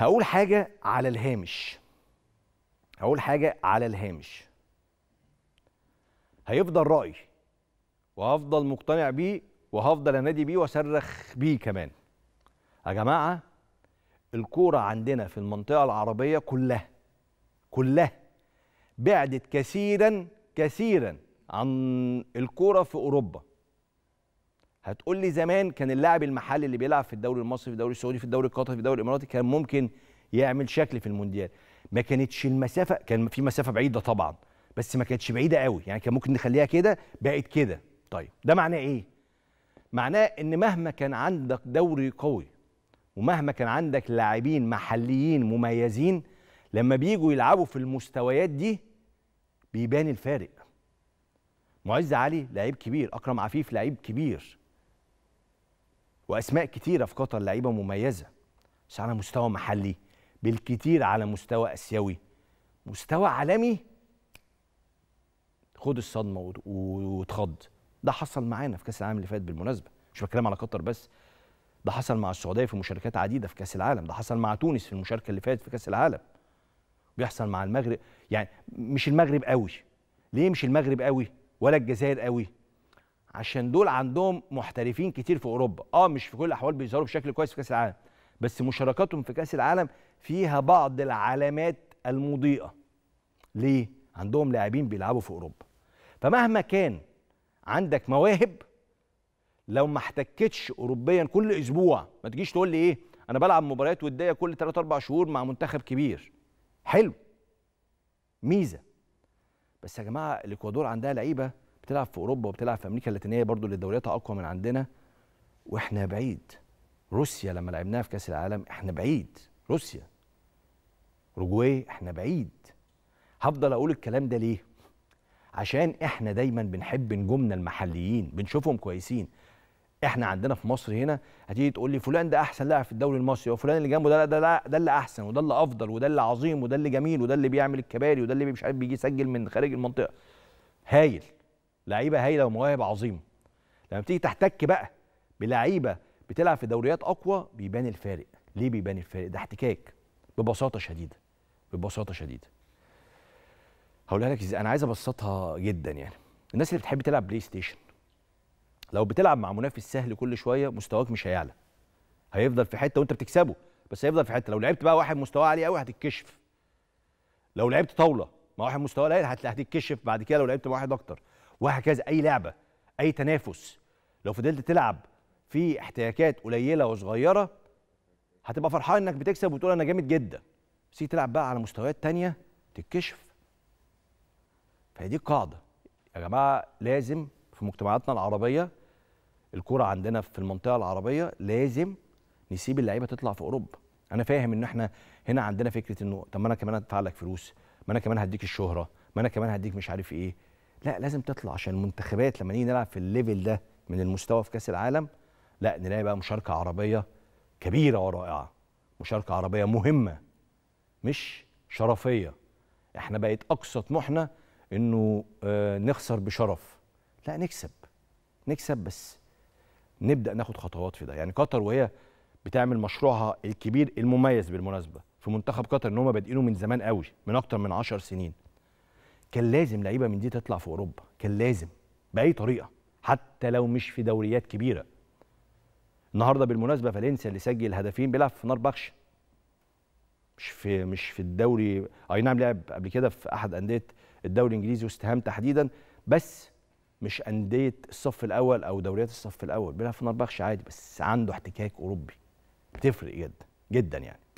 هقول حاجه على الهامش هقول حاجه على الهامش هيفضل رايي وهفضل مقتنع بيه وهفضل انادي بيه واصرخ بيه كمان يا جماعه الكوره عندنا في المنطقه العربيه كلها كلها بعدت كثيرا كثيرا عن الكوره في اوروبا هتقول لي زمان كان اللاعب المحلي اللي بيلعب في الدوري المصري في الدوري السعودي في الدوري القطري في الدوري الاماراتي كان ممكن يعمل شكل في المونديال ما كانتش المسافه كان في مسافه بعيده طبعا بس ما كانتش بعيده قوي يعني كان ممكن نخليها كده بقت كده طيب ده معناه ايه معناه ان مهما كان عندك دوري قوي ومهما كان عندك لاعبين محليين مميزين لما بييجوا يلعبوا في المستويات دي بيبان الفارق معز علي لعيب كبير اكرم عفيف لعيب كبير واسماء كتيره في قطر لعيبه مميزه بس على مستوى محلي بالكتير على مستوى اسيوي مستوى عالمي خد الصدمه واتخض ده حصل معانا في كاس العالم اللي فات بالمناسبه مش بتكلم على قطر بس ده حصل مع السعوديه في مشاركات عديده في كاس العالم ده حصل مع تونس في المشاركه اللي فاتت في كاس العالم بيحصل مع المغرب يعني مش المغرب قوي ليه مش المغرب قوي ولا الجزائر قوي عشان دول عندهم محترفين كتير في اوروبا اه مش في كل الاحوال بيظهروا بشكل كويس في كاس العالم بس مشاركاتهم في كاس العالم فيها بعض العلامات المضيئه ليه عندهم لاعبين بيلعبوا في اوروبا فمهما كان عندك مواهب لو ما احتكتش اوروبيا كل اسبوع ما تجيش تقول لي ايه انا بلعب مباريات وديه كل 3 4 شهور مع منتخب كبير حلو ميزه بس يا جماعه الاكوادور عندها لعيبه بتلعب في اوروبا وبتلعب في امريكا اللاتينيه برضو اللي دورياتها اقوى من عندنا واحنا بعيد روسيا لما لعبناها في كاس العالم احنا بعيد روسيا اوروجواي احنا بعيد هفضل اقول الكلام ده ليه عشان احنا دايما بنحب نجومنا المحليين بنشوفهم كويسين احنا عندنا في مصر هنا هتيجي تقول لي فلان ده احسن لاعب في الدوري المصري وفلان اللي جنبه ده ده ده اللي احسن وده اللي افضل وده اللي عظيم وده اللي جميل وده اللي بيعمل الكباري وده اللي مش عارف بيجي يسجل من خارج المنطقه هايل لعيبه هايله ومواهب عظيمه لما بتيجي تحتك بقى بلعيبه بتلعب في دوريات اقوى بيبان الفارق ليه بيبان الفارق ده احتكاك ببساطه شديده ببساطه شديده هقولها لك انا عايز ابسطها جدا يعني الناس اللي بتحب تلعب بلاي ستيشن لو بتلعب مع منافس سهل كل شويه مستواك مش هيعلى هيفضل في حته وانت بتكسبه بس هيفضل في حته لو لعبت بقى واحد مستواه عالي قوي هتتكشف لو لعبت طاوله مع واحد مستواه قليل هتتكشف بعد كده لو لعبت مع واحد اكتر وهكذا اي لعبه اي تنافس لو فضلت تلعب في احتياكات قليله وصغيره هتبقى فرحان انك بتكسب وتقول انا جامد جدا بس تلعب بقى على مستويات تانية تتكشف فهي دي القاعده يا جماعه لازم في مجتمعاتنا العربيه الكرة عندنا في المنطقه العربيه لازم نسيب اللعيبه تطلع في اوروبا انا فاهم ان احنا هنا عندنا فكره انه طب ما انا كمان هدفع لك فلوس ما انا كمان هديك الشهره ما انا كمان هديك مش عارف ايه لا لازم تطلع عشان المنتخبات لما نيجي نلعب في الليفل ده من المستوى في كاس العالم لا نلاقي بقى مشاركه عربيه كبيره ورائعه مشاركه عربيه مهمه مش شرفيه احنا بقت اقصى طموحنا انه آه، نخسر بشرف لا نكسب نكسب بس نبدا ناخد خطوات في ده يعني قطر وهي بتعمل مشروعها الكبير المميز بالمناسبه في منتخب قطر ان هم بادئينه من زمان قوي من اكتر من 10 سنين كان لازم لعيبه من دي تطلع في اوروبا كان لازم باي طريقه حتى لو مش في دوريات كبيره النهارده بالمناسبه فالنسيا اللي سجل هدفين بيلعب في ناربخش مش في مش في الدوري اي نعم لعب قبل كده في احد انديه الدوري الانجليزي واستهام تحديدا بس مش انديه الصف الاول او دوريات الصف الاول بيلعب في ناربخش عادي بس عنده احتكاك اوروبي بتفرق جدا جدا يعني